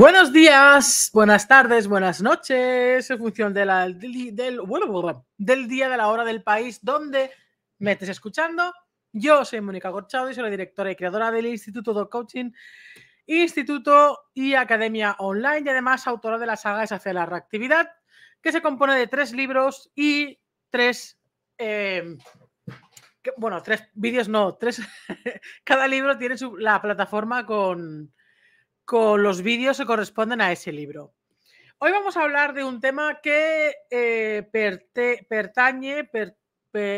Buenos días, buenas tardes, buenas noches, en función del, día, de la hora, del país donde me estés escuchando. Yo soy Mónica Gorchado y soy la directora y creadora del Instituto de Coaching, Instituto y Academia Online y además autora de la saga Es hacia la reactividad, que se compone de tres libros y tres... Eh, bueno, tres vídeos no, tres... cada libro tiene su, la plataforma con con los vídeos que corresponden a ese libro. Hoy vamos a hablar de un tema que eh, pertañe,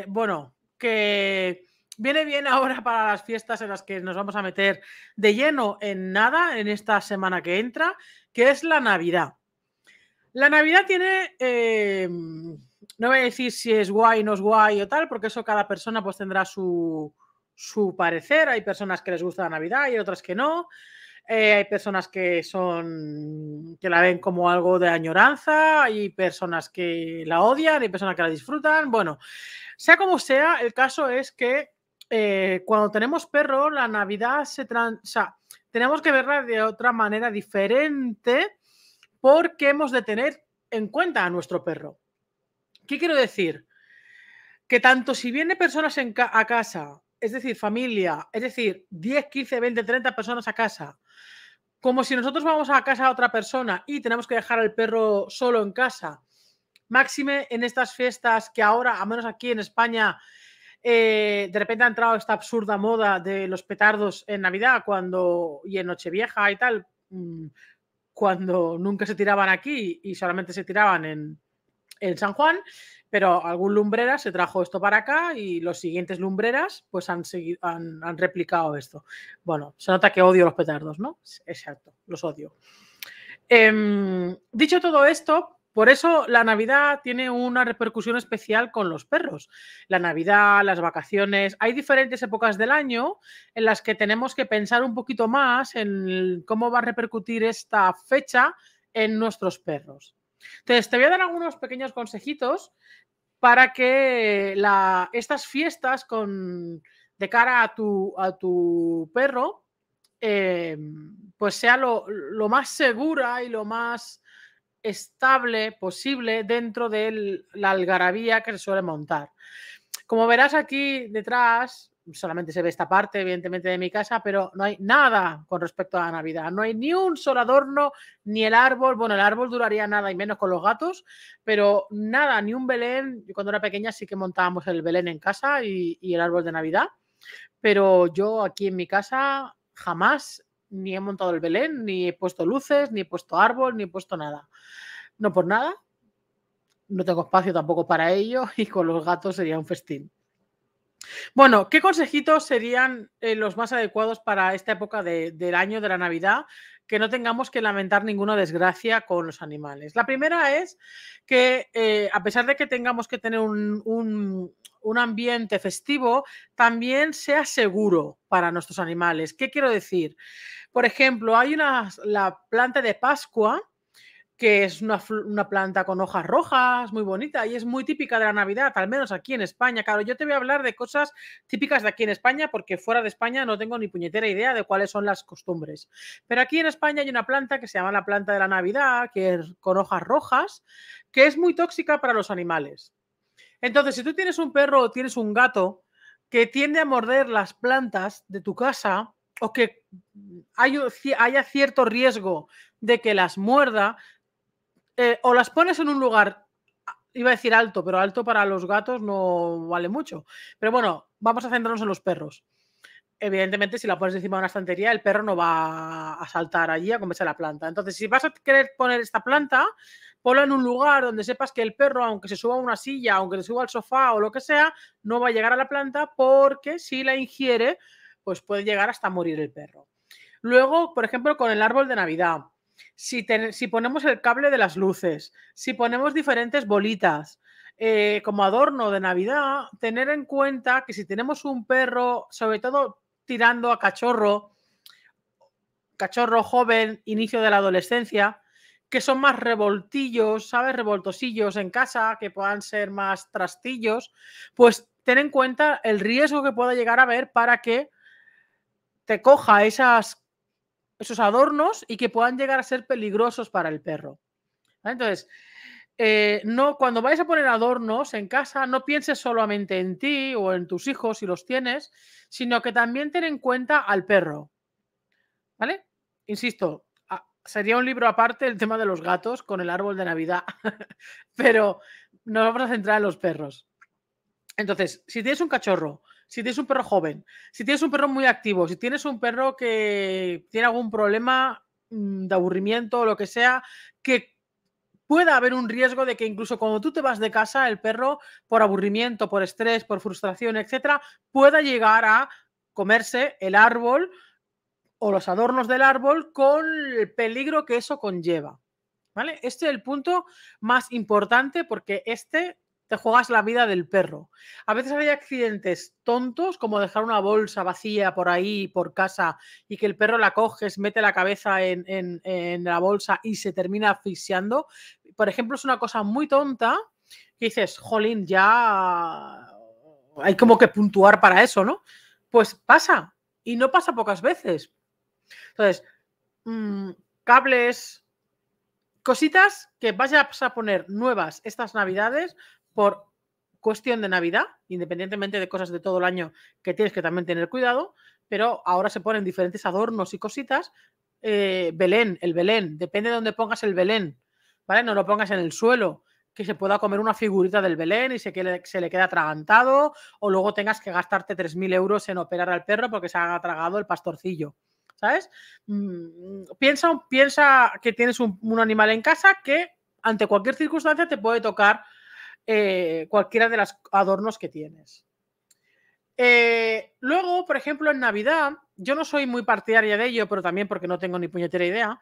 bueno, que viene bien ahora para las fiestas en las que nos vamos a meter de lleno en nada en esta semana que entra, que es la Navidad. La Navidad tiene, eh, no voy a decir si es guay, no es guay o tal, porque eso cada persona pues tendrá su, su parecer. Hay personas que les gusta la Navidad y otras que no. Eh, hay personas que son que la ven como algo de añoranza, hay personas que la odian, hay personas que la disfrutan. Bueno, sea como sea, el caso es que eh, cuando tenemos perro, la Navidad se trans, o sea, tenemos que verla de otra manera diferente porque hemos de tener en cuenta a nuestro perro. ¿Qué quiero decir? Que tanto si viene personas a casa es decir, familia, es decir, 10, 15, 20, 30 personas a casa. Como si nosotros vamos a casa a otra persona y tenemos que dejar al perro solo en casa. Máxime en estas fiestas que ahora, a menos aquí en España, eh, de repente ha entrado esta absurda moda de los petardos en Navidad cuando, y en Nochevieja y tal, mm, cuando nunca se tiraban aquí y solamente se tiraban en, en San Juan. Pero algún lumbrera se trajo esto para acá y los siguientes lumbreras pues han, seguido, han, replicado esto. Bueno, se nota que odio los petardos, ¿no? Exacto, los odio. Em, dicho todo esto, por eso la Navidad tiene una repercusión especial con los perros. La Navidad, las vacaciones, hay diferentes épocas del año en las que tenemos que pensar un poquito más en cómo va a repercutir esta fecha en nuestros perros. Entonces, te voy a dar algunos pequeños consejitos para que estas fiestas con, de cara a tu, a tu perro, em, pues sea lo, lo, más segura y lo más estable posible dentro de la algarabía que se suele montar. Como verás aquí detrás, solamente se ve esta parte, evidentemente, de mi casa, pero no hay nada con respecto a la Navidad. No hay ni un solo adorno, ni el árbol. Bueno, el árbol duraría nada y menos con los gatos, pero nada, ni un Belén. Yo cuando era pequeña sí que montábamos el Belén en casa y, y el árbol de Navidad, pero yo aquí en mi casa jamás ni he montado el Belén, ni he puesto luces, ni he puesto árbol, ni he puesto nada. No por nada, no tengo espacio tampoco para ello y con los gatos sería un festín. Bueno, ¿qué consejitos serían eh, los más adecuados para esta época del año, de la Navidad? Que no tengamos que lamentar ninguna desgracia con los animales. La primera es que, eh, a pesar de que tengamos que tener un, ambiente festivo, también sea seguro para nuestros animales. ¿Qué quiero decir? Por ejemplo, hay una, la planta de Pascua que es una, planta con hojas rojas, muy bonita y es muy típica de la Navidad, al menos aquí en España. Claro, yo te voy a hablar de cosas típicas de aquí en España porque fuera de España no tengo ni puñetera idea de cuáles son las costumbres. Pero aquí en España hay una planta que se llama la planta de la Navidad, que es con hojas rojas, que es muy tóxica para los animales. Entonces, si tú tienes un perro o tienes un gato que tiende a morder las plantas de tu casa o que haya cierto riesgo de que las muerda, eh, o las pones en un lugar, ah, iba a decir alto, pero alto para los gatos no vale mucho. Pero bueno, vamos a centrarnos en los perros. Evidentemente, si la pones encima de una estantería, el perro no va a saltar allí a comerse la planta. Entonces, si vas a querer poner esta planta, ponla en un lugar donde sepas que el perro, aunque se suba a una silla, aunque se suba al sofá o lo que sea, no va a llegar a la planta porque si la ingiere, pues puede llegar hasta morir el perro. Luego, por ejemplo, con el árbol de Navidad si, ponemos el cable de las luces, si ponemos diferentes bolitas, eh, como adorno de Navidad, tener en cuenta que si tenemos un perro, sobre todo tirando a cachorro, cachorro joven, inicio de la adolescencia, que son más revoltillos, ¿sabes? Revoltosillos en casa, que puedan ser más trastillos, pues ten en cuenta el riesgo que pueda llegar a haber para que te coja esas esos adornos y que puedan llegar a ser peligrosos para el perro. Entonces, eh, no, cuando vais a poner adornos en casa, no pienses solamente en ti o en tus hijos si los tienes, sino que también ten en cuenta al perro. ¿Vale? Insisto, ah, sería un libro aparte el tema de los gatos con el árbol de Navidad, pero nos vamos a centrar en los perros. Entonces, si tienes un cachorro, si tienes un perro joven, si tienes un perro muy activo, si tienes un perro que tiene algún problema mm, de aburrimiento o lo que sea, que pueda haber un riesgo de que incluso cuando tú te vas de casa, el perro, por aburrimiento, por estrés, por frustración, etcétera, pueda llegar a comerse el árbol o los adornos del árbol con el peligro que eso conlleva. ¿Vale? Este es el punto más importante porque este te juegas la vida del perro. A veces hay accidentes tontos, como dejar una bolsa vacía por ahí, por casa, y que el perro la coges, mete la cabeza en, la bolsa y se termina asfixiando. Por ejemplo, es una cosa muy tonta que dices, jolín, ya hay como que puntuar para eso, ¿no? Pues pasa, y no pasa pocas veces. Entonces, mm, cables, cositas que vayas a poner nuevas estas navidades por cuestión de Navidad, independientemente de cosas de todo el año que tienes que también tener cuidado, pero ahora se ponen diferentes adornos y cositas. Eh, Belén, el Belén, depende de dónde pongas el Belén, ¿vale? No lo pongas en el suelo, que se pueda comer una figurita del Belén y se, se le queda atragantado, o luego tengas que gastarte 3.000 euros en operar al perro porque se ha tragado el pastorcillo. ¿Sabes? Mm, piensa, piensa que tienes un animal en casa que ante cualquier circunstancia te puede tocar eh, cualquiera de los adornos que tienes. Eh, luego, por ejemplo, en Navidad, yo no soy muy partidaria de ello, pero también porque no tengo ni puñetera idea.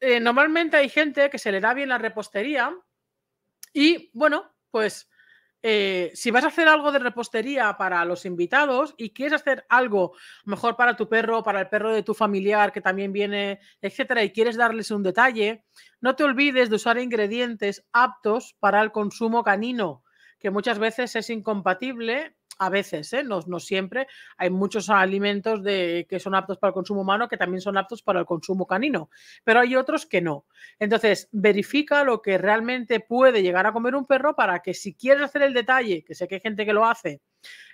Eh, normalmente hay gente que se le da bien la repostería y, bueno, pues eh, si vas a hacer algo de repostería para los invitados y quieres hacer algo mejor para tu perro, para el perro de tu familiar que también viene, etcétera, y quieres darles un detalle, no te olvides de usar ingredientes aptos para el consumo canino, que muchas veces es incompatible a veces, ¿eh? no, siempre, hay muchos alimentos de, que son aptos para el consumo humano que también son aptos para el consumo canino, pero hay otros que no. Entonces, verifica lo que realmente puede llegar a comer un perro para que si quieres hacer el detalle, que sé que hay gente que lo hace,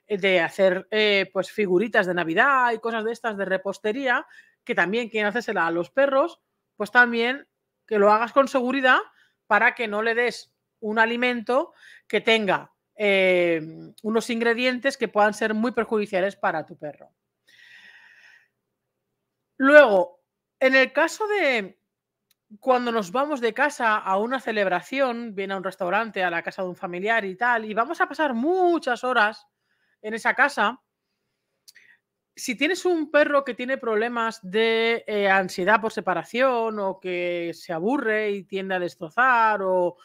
eh, de hacer eh, pues figuritas de Navidad y cosas de estas de repostería, que también quieren hacérsela a los perros, pues también que lo hagas con seguridad para que no le des un alimento que tenga Em, unos ingredientes que puedan ser muy perjudiciales para tu perro. Luego, en el caso de cuando nos vamos de casa a una celebración, viene a un restaurante, a la casa de un familiar y tal, y vamos a pasar muchas horas en esa casa, si tienes un perro que tiene problemas de eh, ansiedad por separación o que se aburre y tiende a destrozar o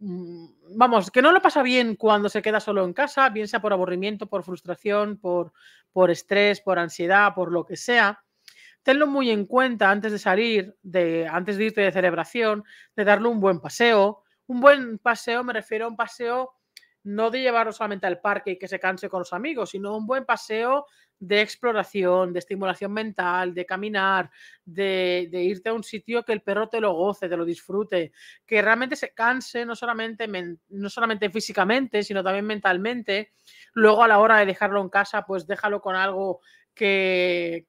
Mm, vamos, que no lo pasa bien cuando se queda solo en casa, bien sea por aburrimiento, por frustración, por, por estrés, por ansiedad, por lo que sea. Tenlo muy en cuenta antes de salir, de, antes de irte de celebración, de darle un buen paseo. Un buen paseo me refiero a un paseo no de llevarlo solamente al parque y que se canse con los amigos, sino un buen paseo de exploración, de estimulación mental, de caminar, de, irte a un sitio que el perro te lo goce, te lo disfrute, que realmente se canse, no solamente, no solamente físicamente, sino también mentalmente. Luego a la hora de dejarlo en casa, pues déjalo con algo que,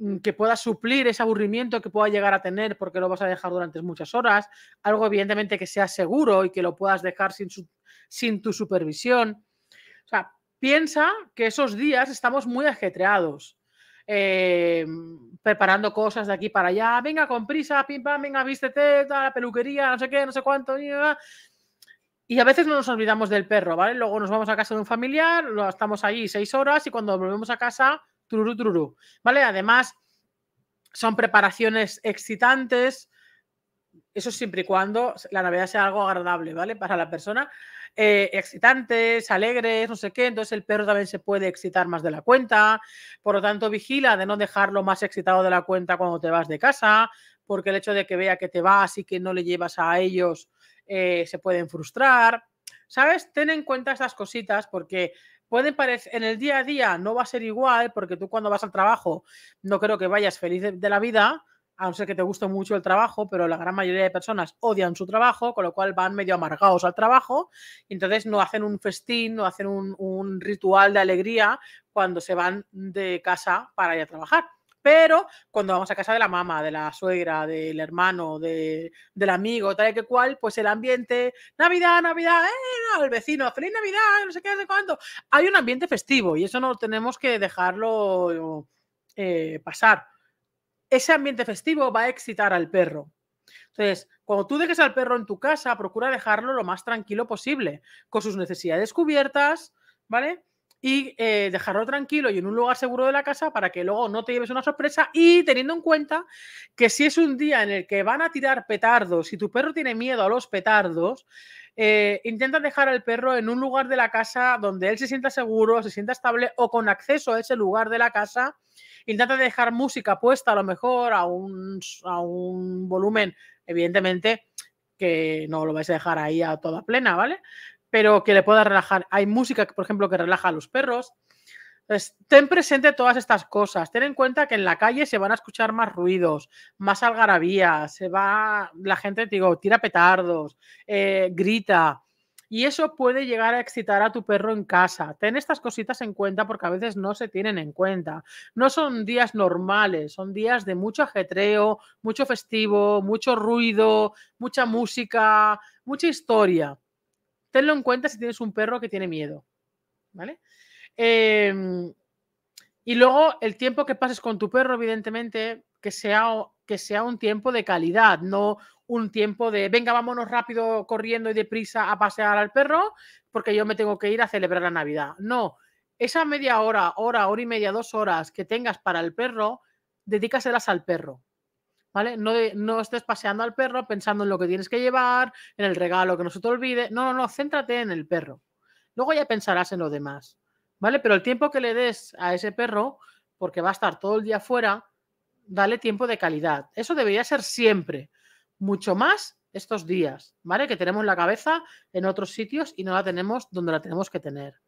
mm, que, pueda suplir ese aburrimiento que pueda llegar a tener porque lo vas a dejar durante muchas horas, algo evidentemente que sea seguro y que lo puedas dejar sin, sin tu supervisión. O sea, piensa que esos días estamos muy ajetreados, em, preparando cosas de aquí para allá, venga con prisa, pim pam, venga, vístete, la peluquería, no sé qué, no sé cuánto. Y a veces no nos olvidamos del perro, ¿vale? Luego nos vamos a casa de un familiar, estamos allí seis horas y cuando volvemos a casa, trurú, ¿vale? Además, son preparaciones excitantes, eso siempre y cuando la Navidad sea algo agradable, ¿vale? Para la persona. Eh, excitantes, alegres, no sé qué. Entonces el perro también se puede excitar más de la cuenta. Por lo tanto, vigila de no dejarlo más excitado de la cuenta cuando te vas de casa, porque el hecho de que vea que te vas y que no le llevas a ellos, eh, se pueden frustrar. ¿Sabes? Ten en cuenta estas cositas porque pueden parecer, en el día a día no va a ser igual, porque tú cuando vas al trabajo no creo que vayas feliz de la vida a no ser que te guste mucho el trabajo, pero la gran mayoría de personas odian su trabajo, con lo cual van medio amargados al trabajo, y entonces no hacen un festín, no hacen un, ritual de alegría cuando se van de casa para ir a trabajar. Pero cuando vamos a casa de la mamá, de la suegra, del hermano, del amigo, tal y que cual, pues el ambiente, Navidad, Navidad, eh, el vecino, feliz Navidad, no sé qué, no sé cuándo. Hay un ambiente festivo y eso no tenemos que dejarlo eh, pasar ese ambiente festivo va a excitar al perro. Entonces, cuando tú dejes al perro en tu casa, procura dejarlo lo más tranquilo posible, con sus necesidades cubiertas, ¿vale? Y eh, dejarlo tranquilo y en un lugar seguro de la casa para que luego no te lleves una sorpresa y teniendo en cuenta que si es un día en el que van a tirar petardos y tu perro tiene miedo a los petardos, eh, intenta dejar al perro en un lugar de la casa donde él se sienta seguro, se sienta estable o con acceso a ese lugar de la casa. Intenta dejar música puesta a lo mejor a un, a un volumen, evidentemente, que no lo vais a dejar ahí a toda plena, ¿vale? Pero que le pueda relajar. Hay música, por ejemplo, que relaja a los perros ten presente todas estas cosas. Ten en cuenta que en la calle se van a escuchar más ruidos, más algarabía, se va, la gente, digo, tira petardos, eh, grita. Y eso puede llegar a excitar a tu perro en casa. Ten estas cositas en cuenta porque a veces no se tienen en cuenta. No son días normales, son días de mucho ajetreo, mucho festivo, mucho ruido, mucha música, mucha historia. Tenlo en cuenta si tienes un perro que tiene miedo. ¿Vale? Em, y luego el tiempo que pases con tu perro, evidentemente, que sea, que sea un tiempo de calidad, no un tiempo de venga, vámonos rápido, corriendo y deprisa a pasear al perro, porque yo me tengo que ir a celebrar la Navidad. No, esa media hora, hora, hora y media, dos horas que tengas para el perro, dedícaselas al perro. ¿Vale? No, no estés paseando al perro pensando en lo que tienes que llevar, en el regalo que no se te olvide. No, no, no, céntrate en el perro. Luego ya pensarás en lo demás. ¿vale? Pero el tiempo que le des a ese perro, porque va a estar todo el día fuera, dale tiempo de calidad. Eso debería ser siempre, mucho más estos días, ¿vale? Que tenemos la cabeza en otros sitios y no la tenemos donde la tenemos que tener.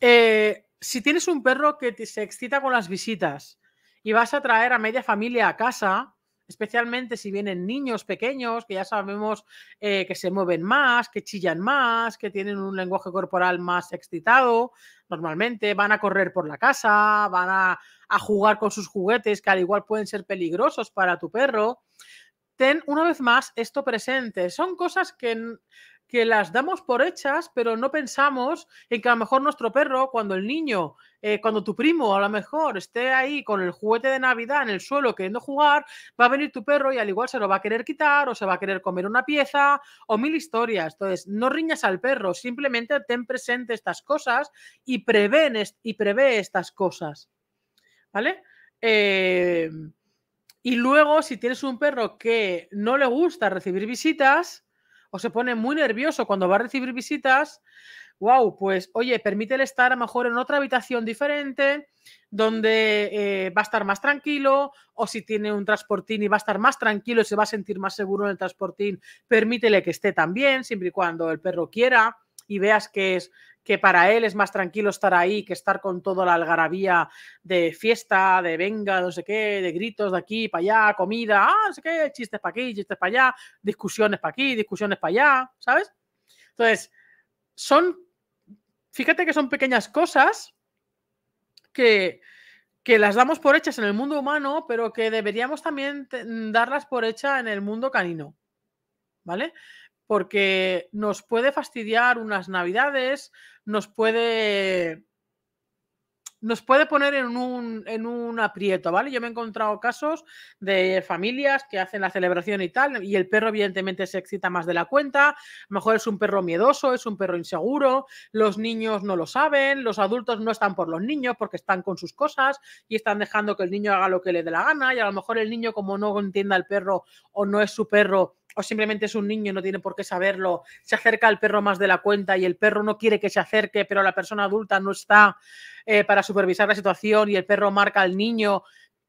Eh, si tienes un perro que se excita con las visitas y vas a traer a media familia a casa, especialmente si vienen niños pequeños, que ya sabemos eh, que se mueven más, que chillan más, que tienen un lenguaje corporal más excitado, normalmente van a correr por la casa, van a, a jugar con sus juguetes, que al igual pueden ser peligrosos para tu perro ten una vez más esto presente. Son cosas que que las damos por hechas, pero no pensamos en que a lo mejor nuestro perro, cuando el niño, eh, cuando tu primo a lo mejor esté ahí con el juguete de Navidad en el suelo queriendo jugar, va a venir tu perro y al igual se lo va a querer quitar o se va a querer comer una pieza o mil historias. Entonces, no riñas al perro, simplemente ten presente estas cosas y, prevén y prevé estas cosas. ¿Vale? Eh, y luego, si tienes un perro que no le gusta recibir visitas, o se pone muy nervioso cuando va a recibir visitas, wow, pues oye, permítele estar a lo mejor en otra habitación diferente, donde eh, va a estar más tranquilo, o si tiene un transportín y va a estar más tranquilo y se va a sentir más seguro en el transportín, permítele que esté también, siempre y cuando el perro quiera y veas que es que para él es más tranquilo estar ahí que estar con toda la algarabía de fiesta, de venga, no sé qué, de gritos de aquí para allá, comida, ah, no sé qué, chistes para aquí, chistes para allá, discusiones para aquí, discusiones para allá, ¿sabes? Entonces, son, fíjate que son pequeñas cosas que, que las damos por hechas en el mundo humano, pero que deberíamos también darlas por hecha en el mundo canino, ¿vale? porque nos puede fastidiar unas navidades, nos puede nos puede poner en un, en un aprieto, ¿vale? Yo me he encontrado casos de familias que hacen la celebración y tal, y el perro evidentemente se excita más de la cuenta, a lo mejor es un perro miedoso, es un perro inseguro, los niños no lo saben, los adultos no están por los niños porque están con sus cosas y están dejando que el niño haga lo que le dé la gana, y a lo mejor el niño como no entienda al perro o no es su perro, o simplemente es un niño, y no tiene por qué saberlo, se acerca al perro más de la cuenta y el perro no quiere que se acerque, pero la persona adulta no está eh, para supervisar la situación y el perro marca al niño.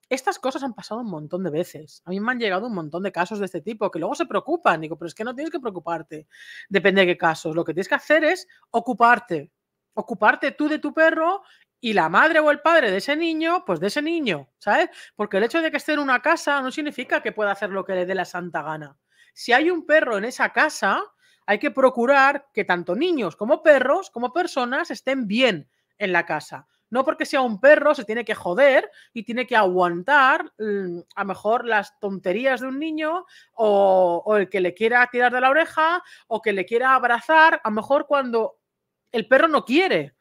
Estas cosas han pasado un montón de veces. A mí me han llegado un montón de casos de este tipo que luego se preocupan. Digo, pero es que no tienes que preocuparte. Depende de qué casos. Lo que tienes que hacer es ocuparte. Ocuparte tú de tu perro y la madre o el padre de ese niño, pues de ese niño, ¿sabes? Porque el hecho de que esté en una casa no significa que pueda hacer lo que le dé la santa gana si hay un perro en esa casa, hay que procurar que tanto niños como perros, como personas, estén bien en la casa. No porque sea un perro, se tiene que joder y tiene que aguantar mm, a mejor las tonterías de un niño o, el que le quiera tirar de la oreja o que le quiera abrazar, a lo mejor cuando el perro no quiere.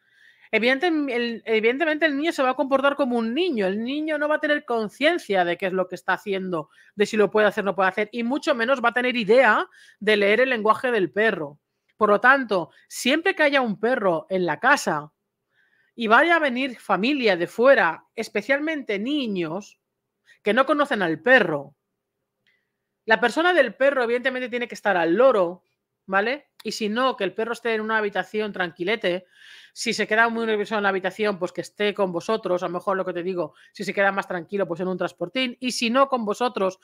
Evidentemente el, niño se va a comportar como un niño. El niño no va a tener conciencia de qué es lo que está haciendo, de si lo puede hacer o no puede hacer, y mucho menos va a tener idea de leer el lenguaje del perro. Por lo tanto, siempre que haya un perro en la casa y vaya a venir familia de fuera, especialmente niños que no conocen al perro, la persona del perro evidentemente tiene que estar al loro ¿vale? Y si no, que el perro esté en una habitación tranquilete. Si se queda muy nervioso en la habitación, pues que esté con vosotros, a lo mejor lo que te digo, si se queda más tranquilo, pues en un transportín. Y si no, con vosotros,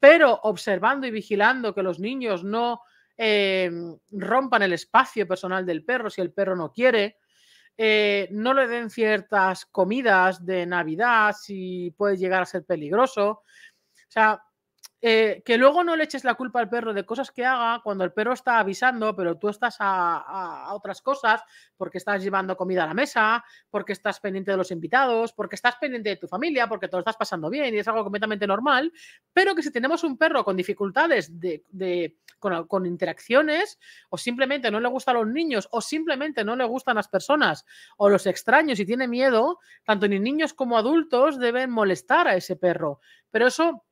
pero observando y vigilando que los niños no eh, rompan el espacio personal del perro si el perro no quiere. Eh, no le den ciertas comidas de Navidad si puede llegar a ser peligroso. O sea, eh, que luego no le eches la culpa al perro de cosas que haga cuando el perro está avisando, pero tú estás a, otras cosas, porque estás llevando comida a la mesa, porque estás pendiente de los invitados, porque estás pendiente de tu familia, porque te lo estás pasando bien y es algo completamente normal, pero que si tenemos un perro con dificultades de, con, con interacciones, o simplemente no le gustan los niños, o simplemente no le gustan las personas, o los extraños y tiene miedo, tanto ni niños como adultos deben molestar a ese perro. Pero eso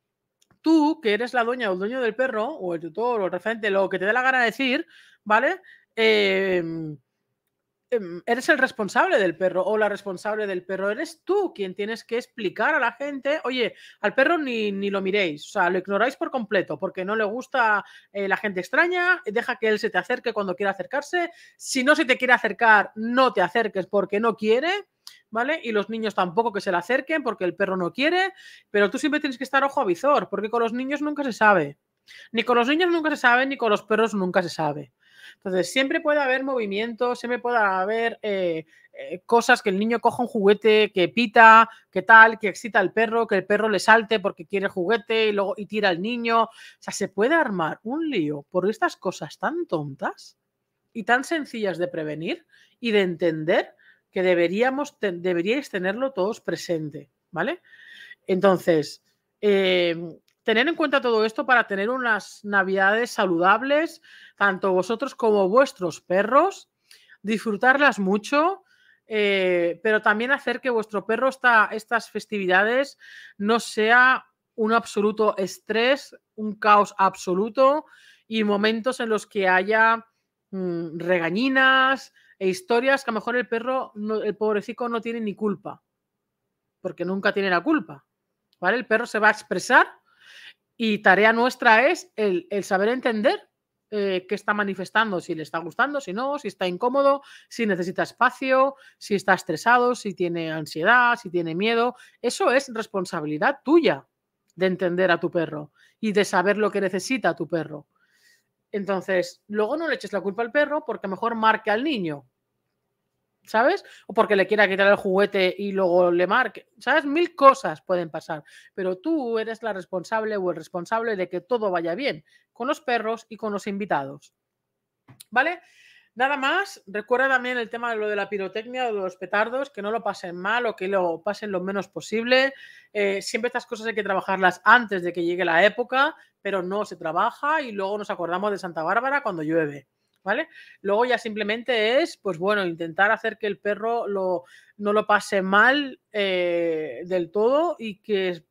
tú, que eres la dueña o el dueño del perro, o el tutor, o el referente, lo que te dé la gana decir, ¿vale? Em, em, eres el responsable del perro o la responsable del perro, eres tú quien tienes que explicar a la gente, oye, al perro ni, lo miréis, o sea, lo ignoráis por completo porque no le gusta eh, la gente extraña, deja que él se te acerque cuando quiera acercarse, si no se te quiere acercar, no te acerques porque no quiere, y los niños tampoco que se le acerquen porque el perro no quiere, pero tú siempre tienes que estar ojo a visor, porque con los niños nunca se sabe. Ni con los niños nunca se sabe, ni con los perros nunca se sabe. Entonces, siempre puede haber movimiento, siempre puede haber eh, eh, cosas que el niño coja un juguete, que pita, que tal, que excita al perro, que el perro le salte porque quiere juguete y luego y tira al niño. O sea, se puede armar un lío por estas cosas tan tontas y tan sencillas de prevenir y de entender que deberíamos, deberíais tenerlo todos presente, ¿vale? Entonces, em, tener en cuenta todo esto para tener unas navidades saludables, tanto vosotros como vuestros perros, disfrutarlas mucho, eh, pero también hacer que vuestro perro esta, estas festividades no sea un absoluto estrés, un caos absoluto y momentos en los que haya mm, regañinas, e historias que a lo mejor el perro, el pobrecito no tiene ni culpa, porque nunca tiene la culpa, ¿vale? El perro se va a expresar y tarea nuestra es el, saber entender eh, qué está manifestando, si le está gustando, si no, si está incómodo, si necesita espacio, si está estresado, si tiene ansiedad, si tiene miedo. Eso es responsabilidad tuya de entender a tu perro y de saber lo que necesita tu perro. Entonces, luego no le eches la culpa al perro porque mejor marque al niño. ¿Sabes? O porque le quiera quitar el juguete y luego le marque. ¿Sabes? Mil cosas pueden pasar. Pero tú eres la responsable o el responsable de que todo vaya bien con los perros y con los invitados. ¿Vale? Nada más, recuerda también el tema de lo de la pirotecnia, de los petardos, que no lo pasen mal o que lo pasen lo menos posible. Eh, siempre estas cosas hay que trabajarlas antes de que llegue la época, pero no se trabaja y luego nos acordamos de Santa Bárbara cuando llueve. ¿Vale? Luego ya simplemente es, pues bueno, intentar hacer que el perro lo, no lo pase mal eh, del todo y que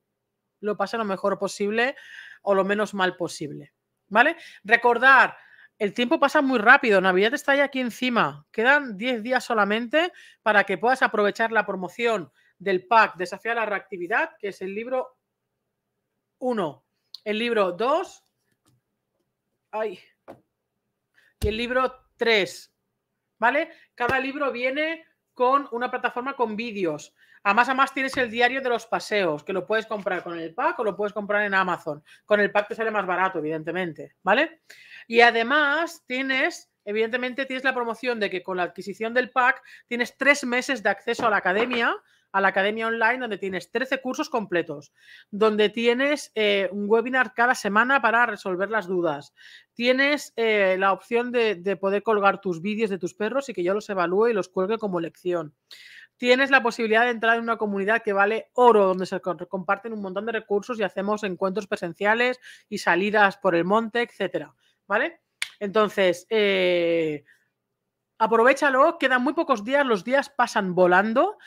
lo pase lo mejor posible o lo menos mal posible. ¿Vale? Recordar el tiempo pasa muy rápido, Navidad está ya aquí encima. Quedan 10 días solamente para que puedas aprovechar la promoción del pack Desafiar la reactividad, que es el libro 1, el libro 2 ay, y el libro 3. ¿Vale? Cada libro viene con una plataforma con vídeos. Además, además tienes el diario de los paseos, que lo puedes comprar con el pack o lo puedes comprar en Amazon. Con el pack te sale más barato, evidentemente, ¿vale? Y además tienes, evidentemente, tienes la promoción de que con la adquisición del pack tienes tres meses de acceso a la academia, a la academia online, donde tienes 13 cursos completos, donde tienes eh, un webinar cada semana para resolver las dudas. Tienes eh, la opción de, de, poder colgar tus vídeos de tus perros y que yo los evalúe y los cuelgue como lección tienes la posibilidad de entrar en una comunidad que vale oro, donde se comparten un montón de recursos y hacemos encuentros presenciales y salidas por el monte, etcétera. ¿Vale? Entonces, eh, aprovechalo, quedan muy pocos días, los días pasan volando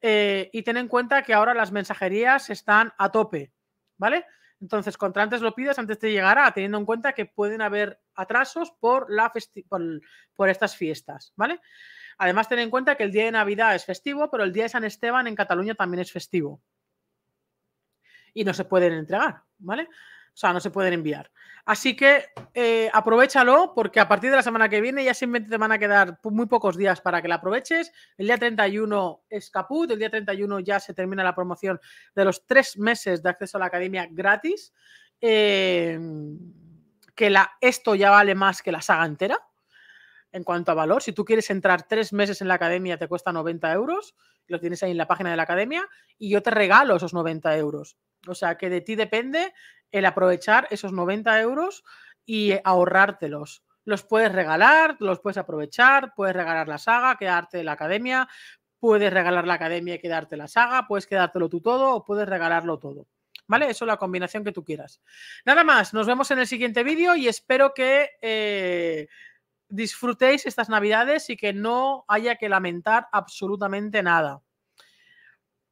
eh, y ten en cuenta que ahora las mensajerías están a tope, ¿vale? Entonces, contra antes lo pidas, antes te llegará, teniendo en cuenta que pueden haber atrasos por, la por estas fiestas, ¿vale? Además, ten en cuenta que el día de Navidad es festivo, pero el día de San Esteban en Cataluña también es festivo. Y no se pueden entregar, ¿vale? O sea, no se pueden enviar. Así que eh, aprovechalo porque a partir de la semana que viene ya simplemente te van a quedar muy pocos días para que la aproveches. El día 31 es caput, el día 31 ya se termina la promoción de los tres meses de acceso a la academia gratis. Em, que esto ya vale más que la saga entera, en cuanto a valor. Si tú quieres entrar tres meses en la academia, te cuesta 90 euros, lo tienes ahí en la página de la academia, y yo te regalo esos 90 euros. O sea, que de ti depende el aprovechar esos 90 euros y ahorrártelos. Los puedes regalar, los puedes aprovechar, puedes regalar la saga, quedarte en la academia, puedes regalar la academia y quedarte la saga, puedes quedártelo tú todo o puedes regalarlo todo. ¿Vale? Eso es la combinación que tú quieras. Nada más, nos vemos en el siguiente vídeo y espero que eh, disfrutéis estas navidades y que no haya que lamentar absolutamente nada.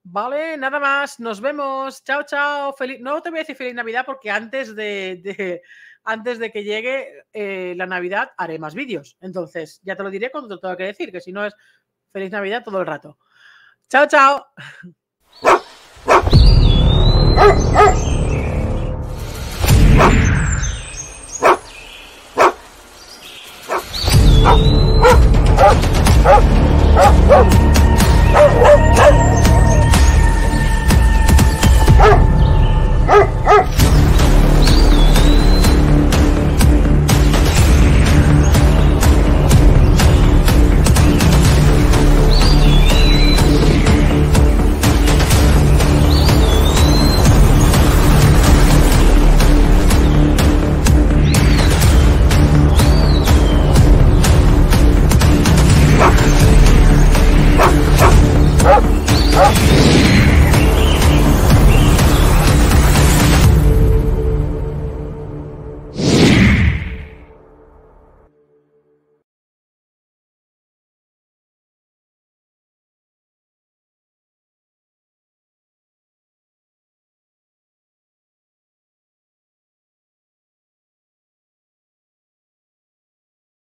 Vale, nada más, nos vemos. Chao, chao. Feliz... No te voy a decir feliz Navidad porque antes de, antes de que llegue eh, la Navidad haré más vídeos. Entonces, ya te lo diré cuando te lo tenga que decir, que si no es feliz Navidad todo el rato. Chao, chao. Ah! Ah! Ah! Ah! Ah!